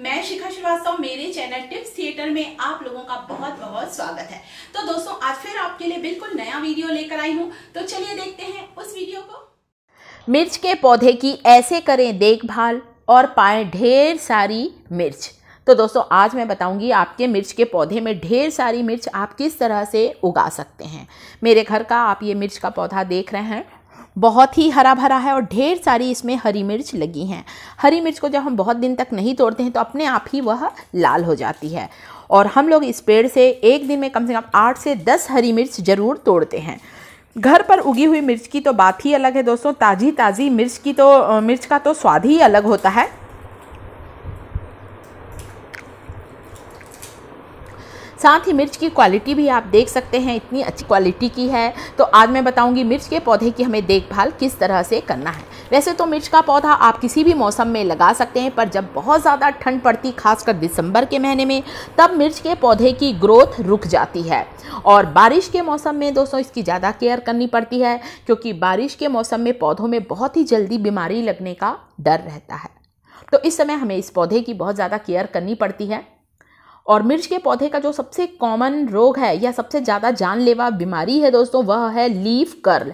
मैं शिखा श्रीवास्तव मेरे channel tips theatre में आप लोगों का बहुत बहुत स्वागत है तो दोस्तों आज फिर आपके लिए बिल्कुल नया वीडियो लेकर आई हूँ तो चलिए देखते हैं उस वीडियो को मिर्च के पौधे की ऐसे करें देखभाल और पाए ढेर सारी मिर्च तो दोस्तों आज मैं बताऊंगी आपके मिर्च के पौधे में ढेर सारी मिर्च आप किस तरह से उगा सकते हैं मेरे घर का आप ये मिर्च का पौधा देख रहे हैं बहुत ही हरा भरा है और ढेर सारी इसमें हरी मिर्च लगी हैं हरी मिर्च को जब हम बहुत दिन तक नहीं तोड़ते हैं तो अपने आप ही वह लाल हो जाती है और हम लोग इस पेड़ से एक दिन में कम से कम आठ से दस हरी मिर्च ज़रूर तोड़ते हैं घर पर उगी हुई मिर्च की तो बात ही अलग है दोस्तों ताज़ी ताज़ी मिर्च की तो मिर्च का तो स्वाद ही अलग होता है साथ ही मिर्च की क्वालिटी भी आप देख सकते हैं इतनी अच्छी क्वालिटी की है तो आज मैं बताऊँगी मिर्च के पौधे की हमें देखभाल किस तरह से करना है वैसे तो मिर्च का पौधा आप किसी भी मौसम में लगा सकते हैं पर जब बहुत ज़्यादा ठंड पड़ती खासकर दिसंबर के महीने में तब मिर्च के पौधे की ग्रोथ रुक जाती है और बारिश के मौसम में दोस्तों इसकी ज़्यादा केयर करनी पड़ती है क्योंकि बारिश के मौसम में पौधों में बहुत ही जल्दी बीमारी लगने का डर रहता है तो इस समय हमें इस पौधे की बहुत ज़्यादा केयर करनी पड़ती है और मिर्च के पौधे का जो सबसे कॉमन रोग है या सबसे ज़्यादा जानलेवा बीमारी है दोस्तों वह है लीफ कर्ल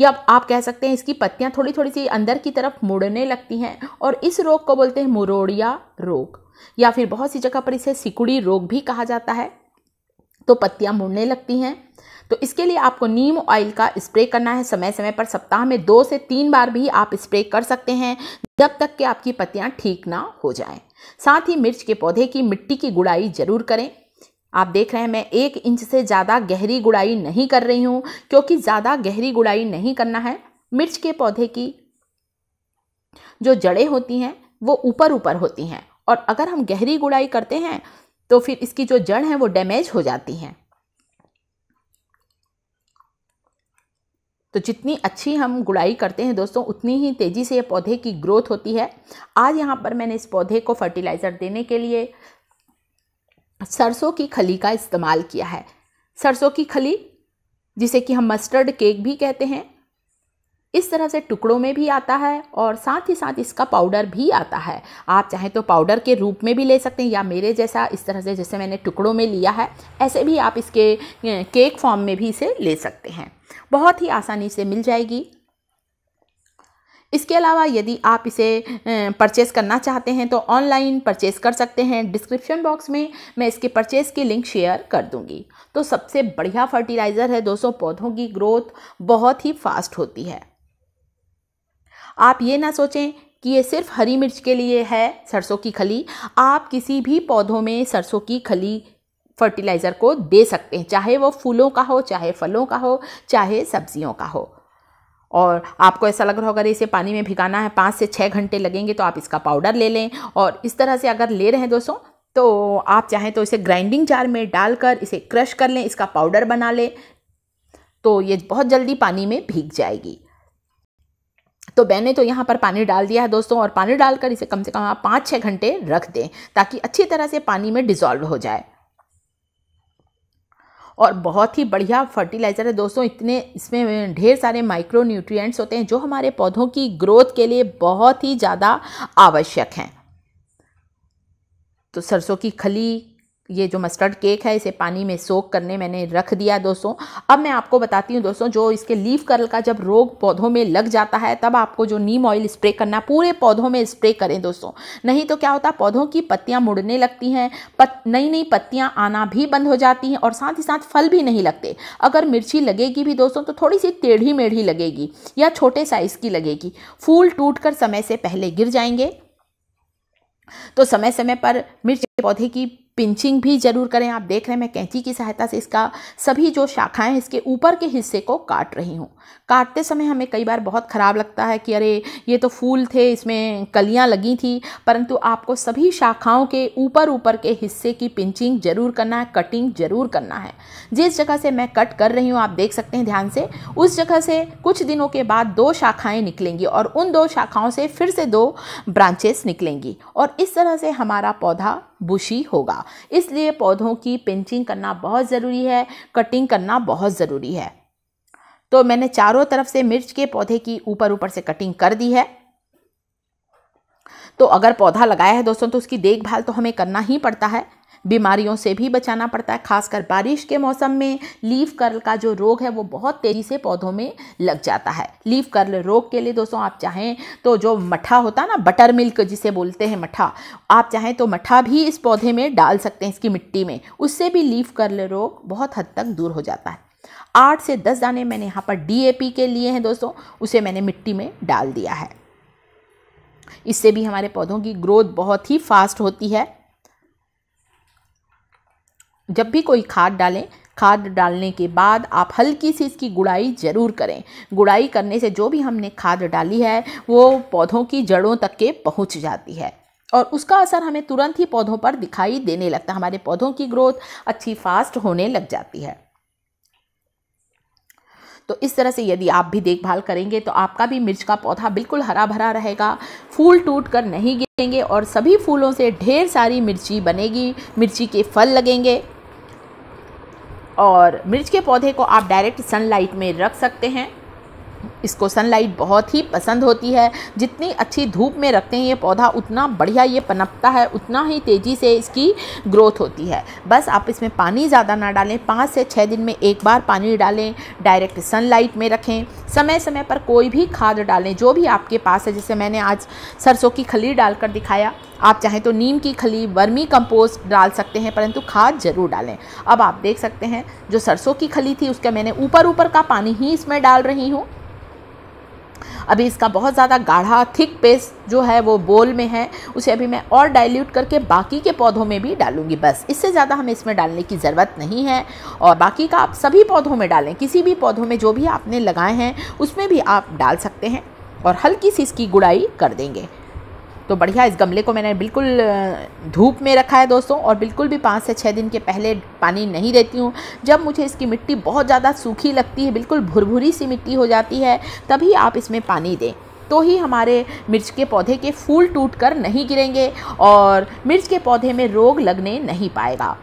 या आप कह सकते हैं इसकी पत्तियां थोड़ी थोड़ी सी अंदर की तरफ मुड़ने लगती हैं और इस रोग को बोलते हैं मुरोड़िया रोग या फिर बहुत सी जगह पर इसे सिकुड़ी रोग भी कहा जाता है तो पत्तियाँ मुड़ने लगती हैं तो इसके लिए आपको नीम ऑयल का स्प्रे करना है समय समय पर सप्ताह में दो से तीन बार भी आप स्प्रे कर सकते हैं जब तक कि आपकी पत्तियाँ ठीक ना हो जाएं। साथ ही मिर्च के पौधे की मिट्टी की गुड़ाई जरूर करें आप देख रहे हैं मैं एक इंच से ज़्यादा गहरी गुड़ाई नहीं कर रही हूँ क्योंकि ज़्यादा गहरी गुड़ाई नहीं करना है मिर्च के पौधे की जो जड़ें होती हैं वो ऊपर ऊपर होती हैं और अगर हम गहरी गुड़ाई करते हैं तो फिर इसकी जो जड़ है वो डैमेज हो जाती हैं तो जितनी अच्छी हम गुड़ाई करते हैं दोस्तों उतनी ही तेज़ी से ये पौधे की ग्रोथ होती है आज यहाँ पर मैंने इस पौधे को फर्टिलाइज़र देने के लिए सरसों की खली का इस्तेमाल किया है सरसों की खली जिसे कि हम मस्टर्ड केक भी कहते हैं इस तरह से टुकड़ों में भी आता है और साथ ही साथ इसका पाउडर भी आता है आप चाहें तो पाउडर के रूप में भी ले सकते हैं या मेरे जैसा इस तरह से जैसे मैंने टुकड़ों में लिया है ऐसे भी आप इसके केक फॉर्म में भी इसे ले सकते हैं बहुत ही आसानी से मिल जाएगी इसके अलावा यदि आप इसे परचेस करना चाहते हैं तो ऑनलाइन परचेस कर सकते हैं डिस्क्रिप्शन बॉक्स में मैं इसके परचेस की लिंक शेयर कर दूंगी तो सबसे बढ़िया फर्टिलाइज़र है दोस्तों पौधों की ग्रोथ बहुत ही फास्ट होती है आप ये ना सोचें कि ये सिर्फ हरी मिर्च के लिए है सरसों की खली आप किसी भी पौधों में सरसों की खली फर्टिलाइज़र को दे सकते हैं चाहे वो फूलों का हो चाहे फलों का हो चाहे सब्जियों का हो और आपको ऐसा लग रहा हो अगर इसे पानी में भिगाना है पाँच से छः घंटे लगेंगे तो आप इसका पाउडर ले लें और इस तरह से अगर ले रहे हैं दोस्तों तो आप चाहें तो इसे ग्राइंडिंग जार में डालकर इसे क्रश कर लें इसका पाउडर बना लें तो ये बहुत जल्दी पानी में भीग जाएगी तो मैंने तो यहाँ पर पानी डाल दिया है दोस्तों और पानी डालकर इसे कम से कम आप पाँच छः घंटे रख दें ताकि अच्छी तरह से पानी में डिजॉल्व हो जाए और बहुत ही बढ़िया फर्टिलाइज़र है दोस्तों इतने इसमें ढेर सारे माइक्रो न्यूट्रिएंट्स होते हैं जो हमारे पौधों की ग्रोथ के लिए बहुत ही ज़्यादा आवश्यक हैं तो सरसों की खली ये जो मस्टर्ड केक है इसे पानी में सोख करने मैंने रख दिया दोस्तों अब मैं आपको बताती हूँ दोस्तों जो इसके लीफ कर्ल का जब रोग पौधों में लग जाता है तब आपको जो नीम ऑयल स्प्रे करना पूरे पौधों में स्प्रे करें दोस्तों नहीं तो क्या होता पौधों की पत्तियाँ मुड़ने लगती हैं पत नई नई पत्तियाँ आना भी बंद हो जाती हैं और साथ ही साथ फल भी नहीं लगते अगर मिर्ची लगेगी भी दोस्तों तो थोड़ी सी टेढ़ी मेढ़ी लगेगी या छोटे साइज़ की लगेगी फूल टूट समय से पहले गिर जाएंगे तो समय समय पर मिर्च पौधे की पिंचिंग भी जरूर करें आप देख रहे हैं मैं कैंची की सहायता से इसका सभी जो शाखाएं इसके ऊपर के हिस्से को काट रही हूँ काटते समय हमें कई बार बहुत ख़राब लगता है कि अरे ये तो फूल थे इसमें कलियाँ लगी थी परंतु आपको सभी शाखाओं के ऊपर ऊपर के हिस्से की पिंचिंग जरूर करना है कटिंग जरूर करना है जिस जगह से मैं कट कर रही हूँ आप देख सकते हैं ध्यान से उस जगह से कुछ दिनों के बाद दो शाखाएँ निकलेंगी और उन दो शाखाओं से फिर से दो ब्रांचेस निकलेंगी और इस तरह से हमारा पौधा बुशी होगा इसलिए पौधों की पिंचिंग करना बहुत ज़रूरी है कटिंग करना बहुत ज़रूरी है तो मैंने चारों तरफ से मिर्च के पौधे की ऊपर ऊपर से कटिंग कर दी है तो अगर पौधा लगाया है दोस्तों तो उसकी देखभाल तो हमें करना ही पड़ता है बीमारियों से भी बचाना पड़ता है खासकर बारिश के मौसम में लीफ कर्ल का जो रोग है वो बहुत तेज़ी से पौधों में लग जाता है लीफ कर्ल रोग के लिए दोस्तों आप चाहें तो जो मठा होता है ना बटर मिल्क जिसे बोलते हैं मठा आप चाहें तो मठा भी इस पौधे में डाल सकते हैं इसकी मिट्टी में उससे भी लीफ कर्ल रोग बहुत हद तक दूर हो जाता है आठ से दस दाने मैंने यहाँ पर डी के लिए हैं दोस्तों उसे मैंने मिट्टी में डाल दिया है इससे भी हमारे पौधों की ग्रोथ बहुत ही फास्ट होती है जब भी कोई खाद डालें खाद डालने के बाद आप हल्की सी इसकी गुड़ाई ज़रूर करें गुड़ाई करने से जो भी हमने खाद डाली है वो पौधों की जड़ों तक के पहुंच जाती है और उसका असर हमें तुरंत ही पौधों पर दिखाई देने लगता है हमारे पौधों की ग्रोथ अच्छी फास्ट होने लग जाती है तो इस तरह से यदि आप भी देखभाल करेंगे तो आपका भी मिर्च का पौधा बिल्कुल हरा भरा रहेगा फूल टूट कर नहीं गिरेंगे और सभी फूलों से ढेर सारी मिर्ची बनेगी मिर्ची के फल लगेंगे और मिर्च के पौधे को आप डायरेक्ट सनलाइट में रख सकते हैं इसको सनलाइट बहुत ही पसंद होती है जितनी अच्छी धूप में रखते हैं ये पौधा उतना बढ़िया ये पनपता है उतना ही तेज़ी से इसकी ग्रोथ होती है बस आप इसमें पानी ज़्यादा ना डालें पाँच से छः दिन में एक बार पानी डालें डायरेक्ट सनलाइट में रखें समय समय पर कोई भी खाद डालें जो भी आपके पास है जैसे मैंने आज सरसों की खली डालकर दिखाया आप चाहें तो नीम की खली वर्मी कंपोस्ट डाल सकते हैं परंतु खाद ज़रूर डालें अब आप देख सकते हैं जो सरसों की खली थी उसका मैंने ऊपर ऊपर का पानी ही इसमें डाल रही हूँ अभी इसका बहुत ज़्यादा गाढ़ा थिक पेस्ट जो है वो बोल में है उसे अभी मैं और डाइल्यूट करके बाकी के पौधों में भी डालूंगी बस इससे ज़्यादा हमें इसमें डालने की ज़रूरत नहीं है और बाकी का आप सभी पौधों में डालें किसी भी पौधों में जो भी आपने लगाए हैं उसमें भी आप डाल सकते हैं और हल्की सी इसकी गुड़ाई कर देंगे तो बढ़िया इस गमले को मैंने बिल्कुल धूप में रखा है दोस्तों और बिल्कुल भी पाँच से छः दिन के पहले पानी नहीं देती हूँ जब मुझे इसकी मिट्टी बहुत ज़्यादा सूखी लगती है बिल्कुल भुरभुरी सी मिट्टी हो जाती है तभी आप इसमें पानी दें तो ही हमारे मिर्च के पौधे के फूल टूट कर नहीं गिरेंगे और मिर्च के पौधे में रोग लगने नहीं पाएगा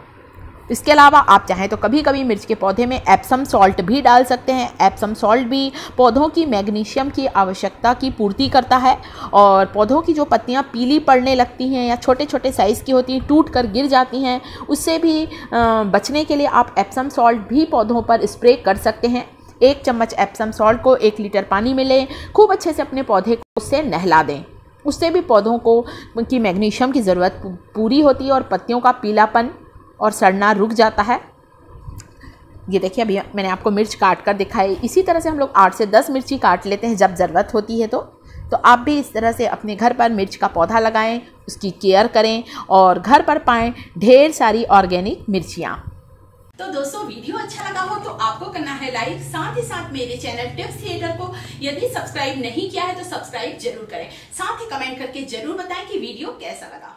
इसके अलावा आप चाहें तो कभी कभी मिर्च के पौधे में एप्सम सॉल्ट भी डाल सकते हैं एप्सम सॉल्ट भी पौधों की मैग्नीशियम की आवश्यकता की पूर्ति करता है और पौधों की जो पत्तियाँ पीली पड़ने लगती हैं या छोटे छोटे साइज़ की होती हैं टूट कर गिर जाती हैं उससे भी बचने के लिए आप एप्सम सॉल्ट भी पौधों पर स्प्रे कर सकते हैं एक चम्मच एप्सम सॉल्ट को एक लीटर पानी में लें खूब अच्छे से अपने पौधे को उससे नहला दें उससे भी पौधों को की मैग्नीशियम की ज़रूरत पूरी होती है और पत्तियों का पीलापन और सड़ना रुक जाता है ये देखिए अभी मैंने आपको मिर्च काट कर दिखाई इसी तरह से हम लोग आठ से दस मिर्ची काट लेते हैं जब ज़रूरत होती है तो तो आप भी इस तरह से अपने घर पर मिर्च का पौधा लगाएं उसकी केयर करें और घर पर पाएं ढेर सारी ऑर्गेनिक मिर्चियाँ तो दोस्तों वीडियो अच्छा लगा हो तो आपको करना है लाइक साथ ही साथ मेरे चैनल टिप्स थिएटर को यदि सब्सक्राइब नहीं किया है तो सब्सक्राइब जरूर करें साथ ही कमेंट करके जरूर बताएं कि वीडियो कैसा लगा